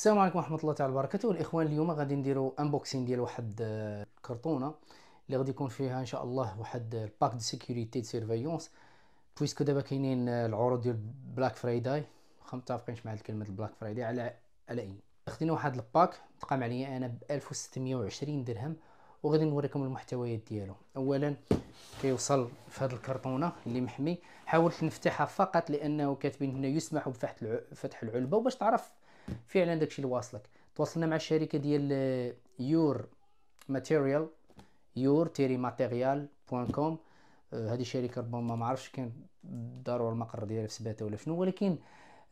السلام عليكم ورحمه الله تعالى وبركاته الاخوان اليوم غادي نديرو انبوكسين ديال واحد الكرتونه آه، اللي غادي يكون فيها ان شاء الله واحد الباك دو سيكوريتي دي سيرفيونس بويسكو دابا كاينين آه، العروض ديال بلاك فرايداي واخا متفقينش مع كلمه بلاك فرايداي على على اي خدينا واحد الباك تقام عليا انا ب 1620 درهم وغادي نوريكم المحتويات ديالو اولا كيوصل في هاد الكرتونه اللي محمي حاولت نفتحها فقط لانه كاتبين هنا يسمح بفتح فتح العلبه وباش تعرف فعلا داكشي اللي واصلك تواصلنا مع الشركه ديال يور ماتيريال يور تيري ماتيريال بوان كوم هذه الشركه ربما ما عرفش كان ضروري المقر ديالها في سباته ولا شنو ولكن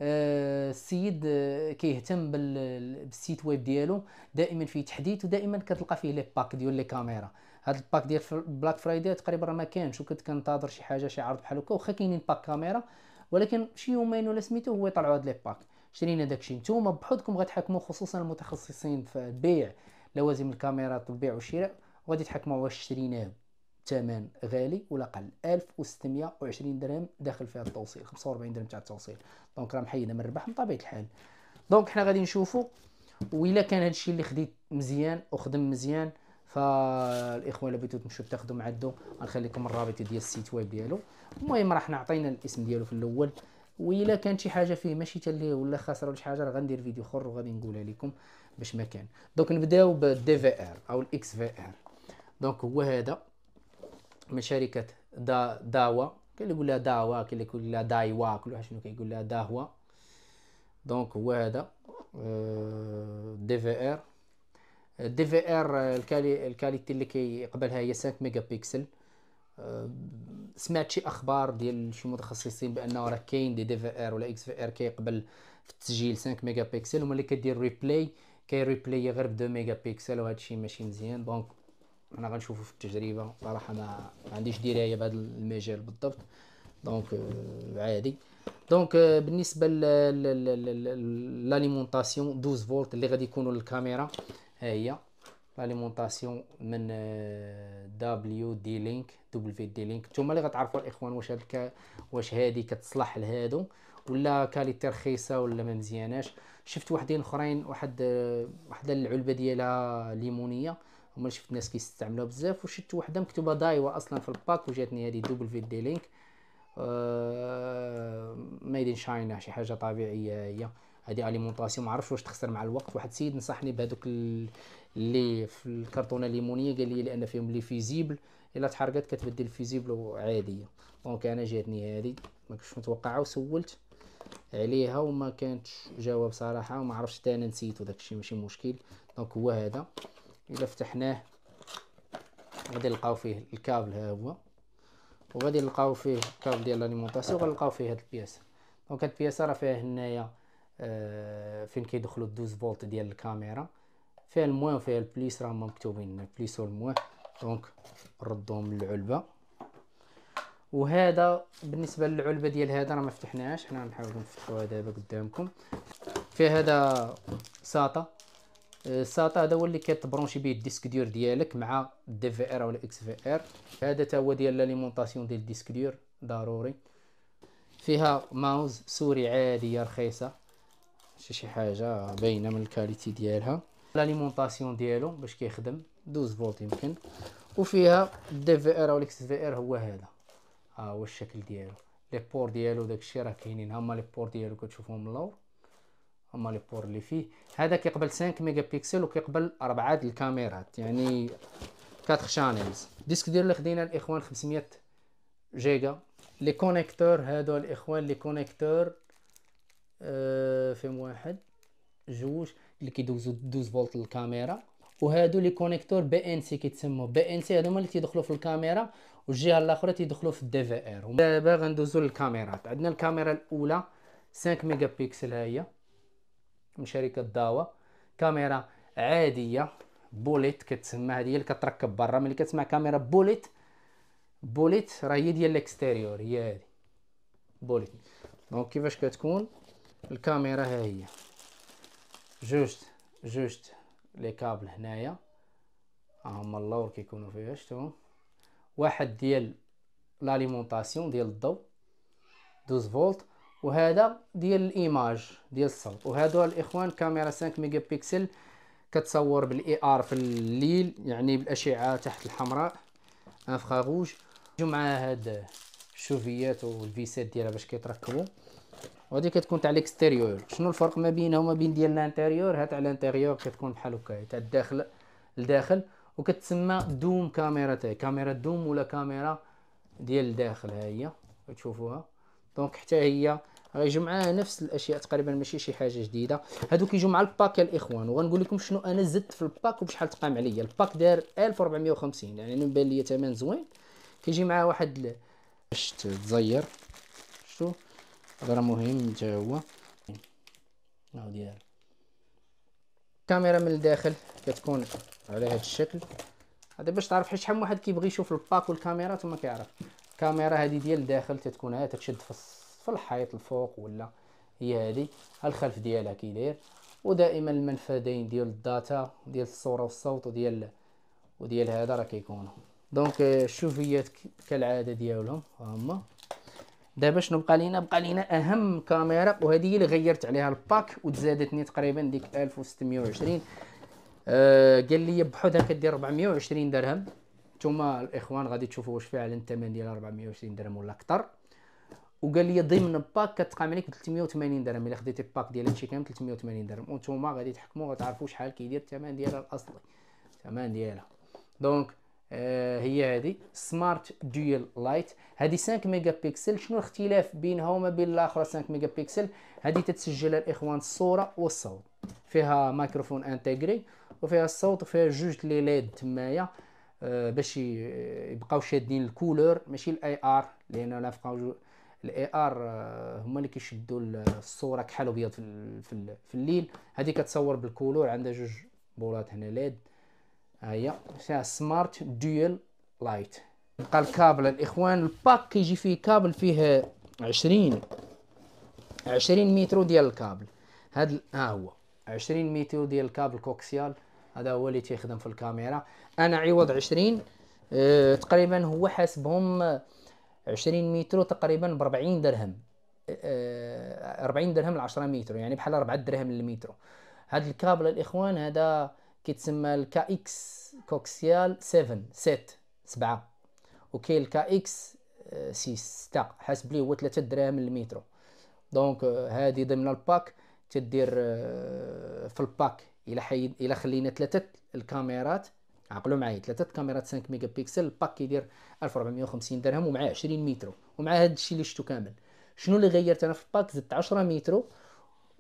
آه، السيد آه، كيهتم بالسيت ويب ديالو دائما فيه تحديث ودائما كتلقى فيه لي باك ديال لي كاميرا هاد الباك ديال بلاك فرايداي تقريبا راه ما كانش وكنت كنتظر شي حاجه شي عرض بحال هكا واخا كاينين باك كاميرا ولكن شي يومين ولا سميتو هو يطلعوا هاد لي باك شرينا داكشي نتوما بحدكم غتحكموا خصوصا المتخصصين في البيع لوازم الكاميرات البيع والشراء وغادي تحكموا واش شريناه بثمن غالي ولا قل 1620 درهم داخل فيها التوصيل 45 درهم تاع التوصيل دونك راه محيده من الربح بطبيعه الحال دونك حنا غادي نشوفوا وإلا كان هادشي اللي خديت مزيان وخدم مزيان فالاخوان اللي بغيتو تمشيو تاخذوا معدو غنخليكم الرابط ديال السيت ويب ديالو المهم راح عطينا الاسم ديالو في الاول وإلا كان شي حاجه فيه ماشي تاليه ولا خاسره ولا شي حاجه راه غندير فيديو اخر وغادي نقولها لكم باش ما كان دونك نبداو بالدي في ار او الاكس في ار دونك هو هذا من شركه دا داوا كاين اللي يقول لها داوا كاين اللي يقول لها دايوا كل واحد شنو كيقول لها داهوا دونك هو هذا دي في ار دي في ار الكاليتي اللي كيقبلها هي 5 ميجا بيكسل آه، سمعت شي اخبار ديال شي متخصصين بانه راه كاين دي دي في ار ولا اكس في ار كيقبل في التسجيل 5 ميجا بيكسل اللي كدير ريبلاي ريبلاي غير ب 2 ميجا بيكسل وهذا الشيء ماشي مزيان دونك انا غنشوفو في التجربه صراحه ما, عنديش درايه بهذا المجال بالضبط دونك آه، عادي دونك آه، بالنسبه لاليمونطاسيون 12 فولت اللي غادي يكونوا للكاميرا ها هي الاليمونطاسيون من دبليو دي لينك دبليو دي لينك نتوما اللي غتعرفوا الاخوان واش هاد واش هادي كتصلح لهادو ولا كاليتي رخيصه ولا ما مزياناش شفت وحدين اخرين واحد واحد العلبه ديالها ليمونيه هما شفت ناس كيستعملوها بزاف وشفت وحده مكتوبه دايوا اصلا في الباك وجاتني هذه في دي لينك ميد ان شاينا شي حاجه طبيعيه هي هذه اليمونطاسيون ما واش تخسر مع الوقت واحد السيد نصحني بهذوك اللي في الكرتونه ليمونيه قال لي لان فيهم لي فيزيبل الا تحرقت كتبدل فيزيبل عاديه دونك انا جاتني هذه ما كنتش متوقعه وسولت عليها وما كانتش جواب صراحه وما عرفتش حتى انا نسيتو داكشي ماشي مشكل دونك هو هذا الا فتحناه غادي نلقاو فيه الكابل ها هو وغادي نلقاو فيه الكابل ديال لاليمونطاسيون غنلقاو فيه هاد البياسه دونك هاد البياسه راه فيها هنايا فين كيدخلوا الدوز فولت ديال الكاميرا فيها الموان وفيها البليس راهما مكتوبين البليس والموان دونك ردوهم للعلبه وهذا بالنسبه للعلبه ديال هذا راه ما فتحناهاش حنا غنحاولوا نفتحوها دابا قدامكم في هذا ساتا الساتا آه، هذا هو اللي كتبرونشي به الديسك ديور ديالك مع الدي في ار ولا اكس في ار هذا تا هو ديال ليمونطاسيون ديال الديسك ديور ضروري فيها ماوز سوري عاديه رخيصه شي شي حاجه باينه من الكاليتي ديالها لاليمونطاسيون ديالو باش كيخدم 12 فولت يمكن وفيها الدي في ار او الاكس في ار هو هذا ها آه، هو الشكل ديالو لي بور ديالو داكشي راه كاينين هما لي بور ديالو كتشوفهم من اللور هما لي بور اللي فيه هذا كيقبل 5 ميجا بيكسل وكيقبل 4 د الكاميرات يعني 4 شانيلز الديسك ديالو اللي خدينا الاخوان 500 جيجا لي كونيكتور هادو الاخوان لي كونيكتور آه، فيم فيهم واحد جوج اللي كيدوزو 12 فولت للكاميرا وهادو لي كونيكتور بي ان سي كيتسموا بي ان سي هادو اللي تيدخلوا في الكاميرا والجهه الاخرى تيدخلوا في الدي في ار دابا غندوزو للكاميرات عندنا الكاميرا الاولى 5 ميجا بيكسل ها هي من شركه داوا كاميرا عاديه بوليت كتسمى هذه اللي كتركب برا ملي كتسمع كاميرا بوليت بوليت راه هي ديال الاكستيريور هي هذه بوليت دونك كيفاش كتكون الكاميرا ها هي جوج جوج لي كابل هنايا ها هما اللور كيكونوا فيها شتو واحد ديال لاليمونطاسيون ديال الضو 12 فولت وهذا ديال الايماج ديال الصوت وهادو الاخوان كاميرا 5 ميجا بيكسل كتصور بالاي ار في الليل يعني بالاشعه تحت الحمراء انفراروج جو هاد الشوفيات والفيسات ديالها باش كيتركبوا وهذه كتكون تاع ليكستيريور شنو الفرق ما بينها وما بين ديال لانتيريور ها تاع لانتيريور كتكون بحال هكا تاع الداخل لداخل وكتسمى دوم كاميرا تاعي كاميرا دوم ولا كاميرا ديال الداخل ها هي تشوفوها دونك حتى هي غيجيو معاها نفس الاشياء تقريبا ماشي شي حاجه جديده هادو كيجيو مع الباك يا الاخوان وغنقول لكم شنو انا زدت في الباك وبشحال تقام عليا الباك داير 1450 يعني بان ليا ثمن زوين كيجي معاه واحد باش تزير شوف راه مهم هو هاو ديالها الكاميرا من الداخل كتكون على هذا الشكل هذا باش تعرف حيت شحال واحد كيبغي يشوف الباك والكاميرا ثم كيعرف الكاميرا هذه ديال الداخل تتكون هي تتشد في في الحيط الفوق ولا هي هذه الخلف ديالها كي داير ودائما المنفذين ديال الداتا ديال الصوره والصوت وديال وديال هذا راه كيكونوا دونك الشوفيات آه، كالعاده ديالهم ها هما دابا شنو بقى لينا بقى لينا اهم كاميرا وهذه اللي غيرت عليها الباك وتزادتني تقريبا ديك 1620 آه قال لي بحوث هكا دير 420 درهم نتوما الاخوان غادي تشوفوا واش فعلا الثمن ديال 420 درهم ولا اكثر وقال لي ضمن الباك كتقام عليك 380 درهم الا خديتي الباك ديال هادشي كامل 380 درهم وانتوما غادي تحكموا غتعرفوا شحال كيدير الثمن ديالها الاصلي الثمن ديالها دونك آه، هي هذه سمارت ديال لايت هذه 5 ميجا بيكسل شنو الاختلاف بينها وما بين الاخرى 5 ميجا بيكسل هذه تتسجل الاخوان الصوره والصوت فيها مايكروفون انتجري وفيها الصوت وفيها جوج لي ليد تمايا أه باش يبقاو شادين الكولور ماشي الاي ار لان لا فقاو الاي ار آه، هما اللي كيشدوا الصوره كحل ابيض في, في, في الليل هذه كتصور بالكولور عندها جوج بولات هنا ليد هيا فيها سمارت ديول لايت نبقى الكابل الإخوان الباك كيجي فيه كابل فيه عشرين عشرين مترو ديال الكابل هاد ال... ها هو عشرين مترو ديال الكابل كوكسيال هذا هو اللي تيخدم في الكاميرا أنا عوض عشرين أه تقريبا هو حاسبهم عشرين مترو تقريبا بربعين درهم آه،, أه أربعين درهم لعشرة مترو يعني بحال ربعة درهم للمترو هاد الكابل الإخوان هذا كيتسمى الكا اكس كوكسيال 7 7 سبعة وكاين الكا اكس آه، 6 ستة حسب لي هو 3 دراهم للمترو دونك هذه آه، ضمن الباك تدير آه، في الباك الى حيد الى خلينا ثلاثه الكاميرات عقلوا معايا ثلاثه كاميرات 5 ميجا بيكسل الباك كيدير 1450 درهم ومعاه 20 مترو ومعاه هذا الشيء اللي شفتو كامل شنو اللي غيرت انا في الباك زدت 10 مترو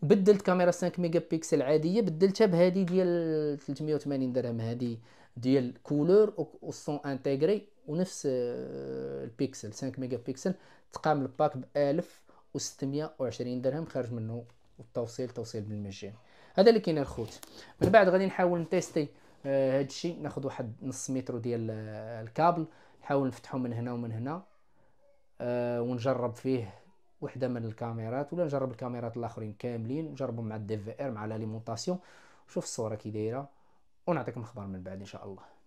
بدلت كاميرا 5 ميجا بيكسل عاديه بدلتها بهذه ديال 380 درهم هذه ديال كولور و سون انتيغري ونفس آه، البيكسل 5 ميجا بيكسل تقام الباك ب 1620 درهم خارج منه التوصيل توصيل بالمجان هذا اللي كاين الخوت من بعد غادي نحاول نتيستي هذا آه، الشيء ناخذ واحد نص متر ديال آه، الكابل نحاول نفتحه من هنا ومن هنا ونجرب فيه وحده من الكاميرات ولا نجرب الكاميرات الاخرين كاملين نجربهم مع الدي في ار مع لا ليمونطاسيون شوف الصوره كي دايره ونعطيكم خبر من بعد ان شاء الله